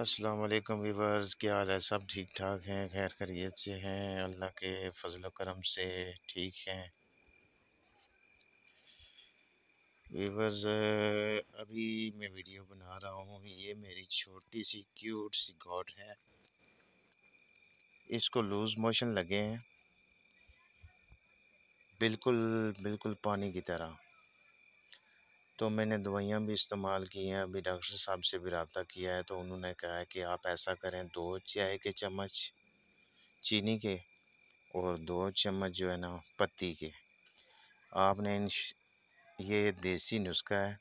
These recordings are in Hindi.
अस्सलाम वालेकुम वीवर्स क्या हाल है सब ठीक ठाक हैं खैर खरीत से हैं अल्लाह के फजल करम से ठीक हैं वीवर्स अभी मैं वीडियो बना रहा हूँ ये मेरी छोटी सी क्यूट सी गॉड है इसको लूज़ मोशन लगे हैं बिल्कुल बिल्कुल पानी की तरह तो मैंने दवाइयाँ भी इस्तेमाल की हैं अभी डॉक्टर साहब से भी रबता किया है तो उन्होंने कहा है कि आप ऐसा करें दो चाय के चम्मच चीनी के और दो चम्मच जो है ना पत्ती के आपने इन ये देसी नुस्खा है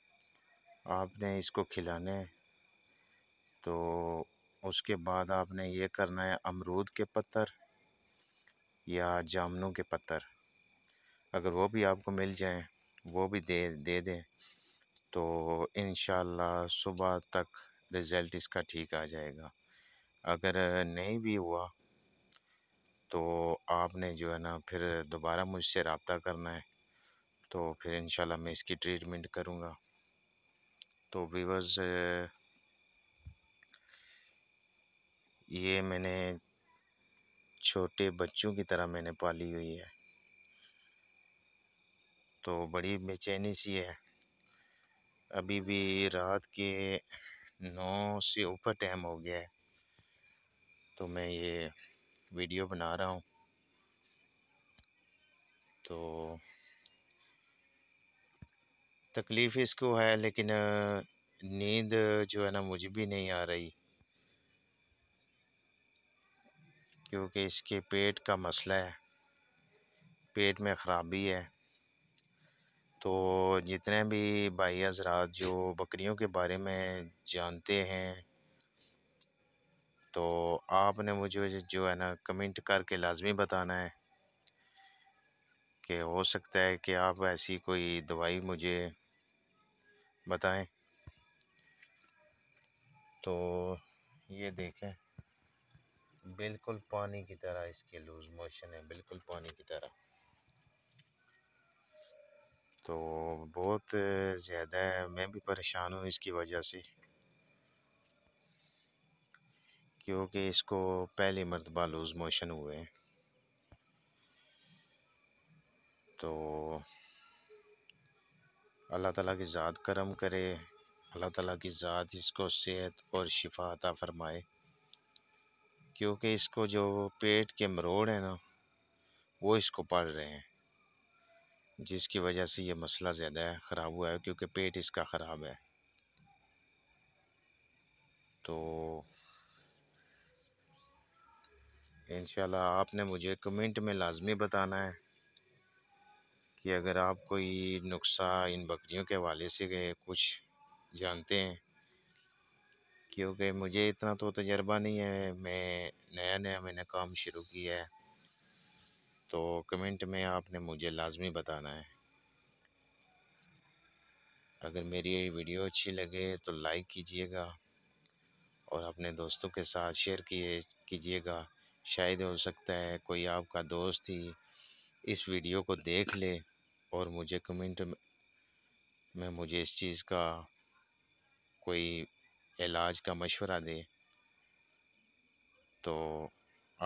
आपने इसको खिलाना है तो उसके बाद आपने ये करना है अमरूद के पत्थर या जामनों के पत्थर अगर वो भी आपको मिल जाए वो भी दे दे दें तो इन सुबह तक रिज़ल्ट इसका ठीक आ जाएगा अगर नहीं भी हुआ तो आपने जो है ना फिर दोबारा मुझसे रबता करना है तो फिर इन मैं इसकी ट्रीटमेंट करूँगा तो वीवर्स ये मैंने छोटे बच्चों की तरह मैंने पाली हुई है तो बड़ी बेचैनी सी है अभी भी रात के नौ से ऊपर टाइम हो गया है तो मैं ये वीडियो बना रहा हूँ तो तकलीफ़ इसको है लेकिन नींद जो है ना मुझे भी नहीं आ रही क्योंकि इसके पेट का मसला है पेट में ख़राबी है तो जितने भी भाई हजरात जो बकरियों के बारे में जानते हैं तो आपने मुझे जो है ना कमेंट करके लाजमी बताना है कि हो सकता है कि आप ऐसी कोई दवाई मुझे बताएं तो ये देखें बिल्कुल पानी की तरह इसके लूज़ मोशन है बिल्कुल पानी की तरह तो बहुत ज़्यादा है मैं भी परेशान हूँ इसकी वजह से क्योंकि इसको पहली मरतबा लूज़ मोशन हुए हैं तो अल्लाह ताला की ज़ात करम करे अल्लाह ताला की ज़ात इसको सेहत और शिफा अता फरमाए क्योंकि इसको जो पेट के मरोड़ है ना वो इसको पढ़ रहे हैं जिसकी वजह से ये मसला ज़्यादा ख़राब हुआ है क्योंकि पेट इसका ख़राब है तो इन आपने मुझे कमेंट में लाजमी बताना है कि अगर आप कोई नुस्खा इन बकरियों के हवाले से गए कुछ जानते हैं क्योंकि मुझे इतना तो तजर्बा नहीं है मैं नया नया मैंने काम शुरू किया है तो कमेंट में आपने मुझे लाजमी बताना है अगर मेरी ये वीडियो अच्छी लगे तो लाइक कीजिएगा और अपने दोस्तों के साथ शेयर किए कीजिएगा शायद हो सकता है कोई आपका दोस्त ही इस वीडियो को देख ले और मुझे कमेंट में मुझे इस चीज़ का कोई इलाज का मशवरा दे तो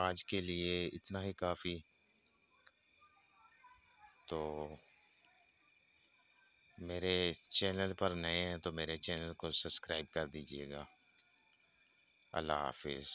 आज के लिए इतना ही काफ़ी तो मेरे चैनल पर नए हैं तो मेरे चैनल को सब्सक्राइब कर दीजिएगा अल्लाह हाफिज़